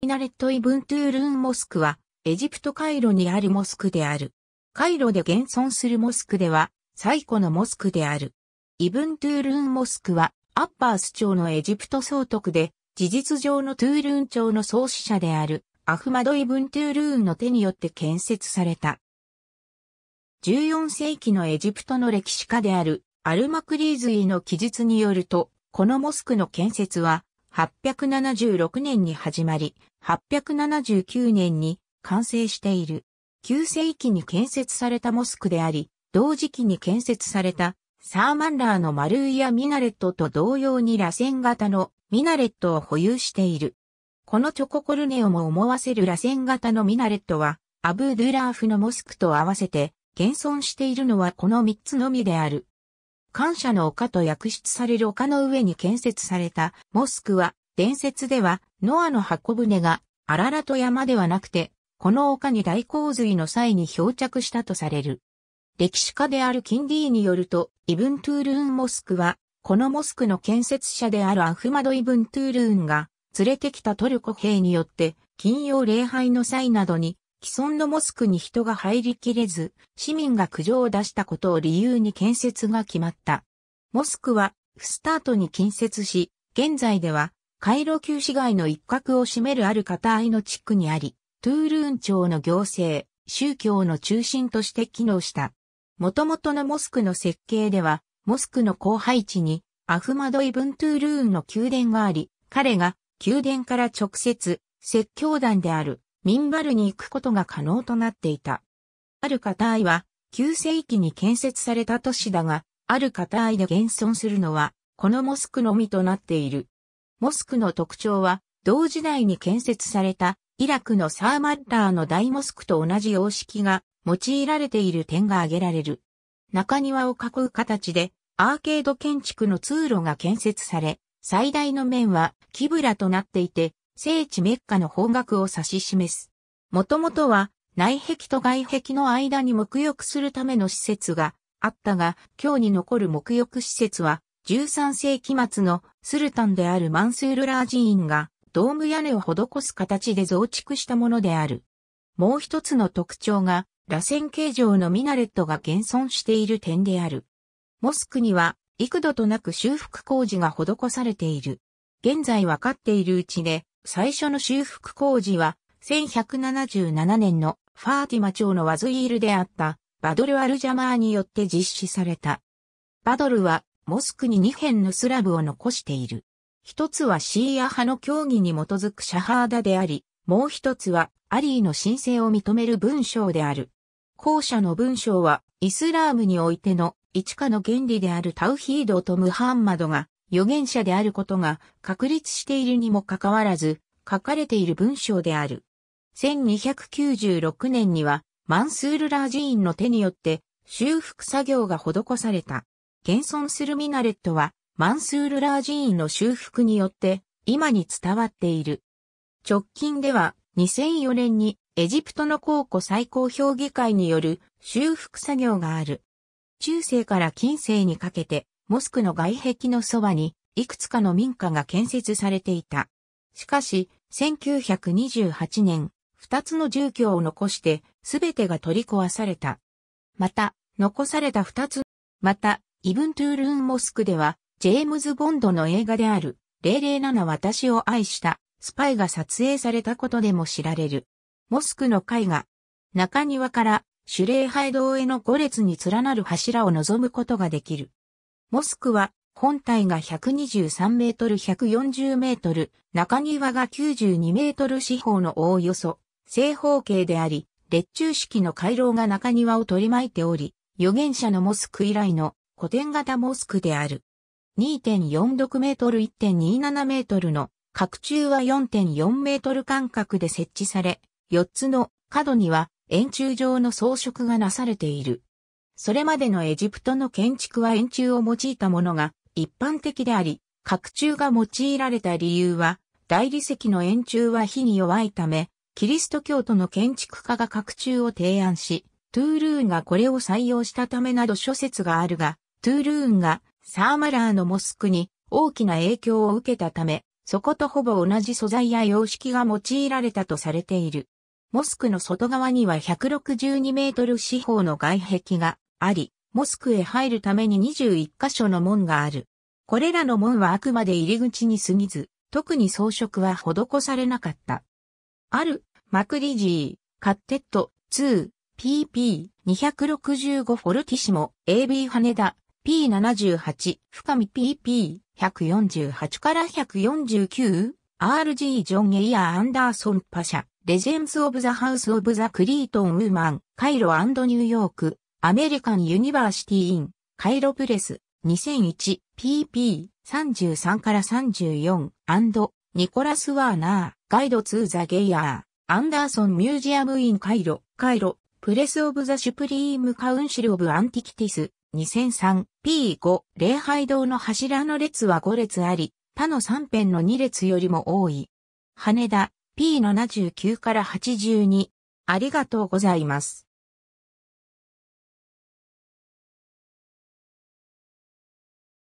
ミナレット・イブントゥールーン・モスクは、エジプト・カイロにあるモスクである。カイロで現存するモスクでは、最古のモスクである。イブントゥールーン・モスクは、アッバース朝のエジプト総督で、事実上のトゥールーン朝の創始者である、アフマド・イブントゥールーンの手によって建設された。14世紀のエジプトの歴史家である、アルマクリーズイの記述によると、このモスクの建設は、876年に始まり、879年に完成している。旧世紀に建設されたモスクであり、同時期に建設されたサーマンラーの丸いやミナレットと同様に螺旋型のミナレットを保有している。このチョココルネオも思わせる螺旋型のミナレットは、アブドゥラーフのモスクと合わせて、現存しているのはこの3つのみである。感謝の丘と訳出される丘の上に建設されたモスクは、伝説では、ノアの箱舟が、アララト山ではなくて、この丘に大洪水の際に漂着したとされる。歴史家であるキンディーによると、イブントゥールーンモスクは、このモスクの建設者であるアフマド・イブントゥールーンが、連れてきたトルコ兵によって、金曜礼拝の際などに既存のモスクに人が入りきれず、市民が苦情を出したことを理由に建設が決まった。モスクは、フスタートに近接し、現在では、カイロ旧市街の一角を占めるある片いの地区にあり、トゥールーン町の行政、宗教の中心として機能した。元々のモスクの設計では、モスクの後配地に、アフマド・イブン・トゥールーンの宮殿があり、彼が宮殿から直接、説教団であるミンバルに行くことが可能となっていた。アルカターイは9世紀に建設された都市だが、アルカターイで現存するのは、このモスクのみとなっている。モスクの特徴は、同時代に建設されたイラクのサーマッラーの大モスクと同じ様式が用いられている点が挙げられる。中庭を囲う形でアーケード建築の通路が建設され、最大の面はキブラとなっていて、聖地メッカの方角を指し示す。もともとは内壁と外壁の間に沐浴するための施設があったが、今日に残る沐浴施設は13世紀末のスルタンであるマンスールラー寺院がドーム屋根を施す形で増築したものである。もう一つの特徴が、螺旋形状のミナレットが現存している点である。モスクには幾度となく修復工事が施されている。現在わかっているうちで、最初の修復工事は、1177年のファーティマ朝のワズイールであったバドル・アルジャマーによって実施された。バドルはモスクに2辺のスラブを残している。一つはシーア派の教義に基づくシャハーダであり、もう一つはアリーの申請を認める文章である。後者の文章はイスラームにおいての一家の原理であるタウヒードとムハンマドが預言者であることが確立しているにもかかわらず、書かれている文章である。1296年には、マンスール・ラージーンの手によって修復作業が施された。現存するミナレットは、マンスール・ラージーンの修復によって今に伝わっている。直近では2004年にエジプトの考古最高評議会による修復作業がある。中世から近世にかけてモスクの外壁のそばに、いくつかの民家が建設されていた。しかし、1928年、二つの住居を残して、すべてが取り壊された。また、残された二つ、また、イブントゥールーンモスクでは、ジェームズ・ボンドの映画である、007私を愛した、スパイが撮影されたことでも知られる。モスクの絵画、中庭から、主礼拝堂への5列に連なる柱を望むことができる。モスクは、本体が123メートル140メートル、中庭が92メートル四方のおおよそ、正方形であり、列柱式の回廊が中庭を取り巻いており、預言者のモスク以来の古典型モスクである。2.46メートル1.27メートルの角柱は4.4メートル間隔で設置され、4つの角には円柱状の装飾がなされている。それまでのエジプトの建築は円柱を用いたものが一般的であり、角柱が用いられた理由は、大理石の円柱は火に弱いため、キリスト教徒の建築家が角柱を提案し、トゥールーンがこれを採用したためなど諸説があるが、トゥールーンがサーマラーのモスクに大きな影響を受けたため、そことほぼ同じ素材や様式が用いられたとされている。モスクの外側には162メートル四方の外壁があり、モスクへ入るために21箇所の門がある。これらの門はあくまで入り口に過ぎず、特に装飾は施されなかった。ある、マクリジー、カッテット、2、PP265 フォルティシモ、AB 羽田、P78、深見 PP148 から149、RG ジョン・エイヤー・アンダーソン・パシャ、レジェンズ・オブ・ザ・ハウス・オブ・ザ・クリートン・ウーマン、カイロニューヨーク、アメリカン・ユニバーシティ・イン、カイロプレス、2001、pp33 から34、ニコラス・ワーナー、ガイド・ツー・ザ・ゲイヤー、アンダーソン・ミュージアム・イン・カイロ、カイロ、プレス・オブ・ザ・シュプリーム・カウンシル・オブ・アンティキティス、2003、P5、礼拝堂の柱の列は5列あり、他の3辺の2列よりも多い。羽田、P79 から82。ありがとうございます。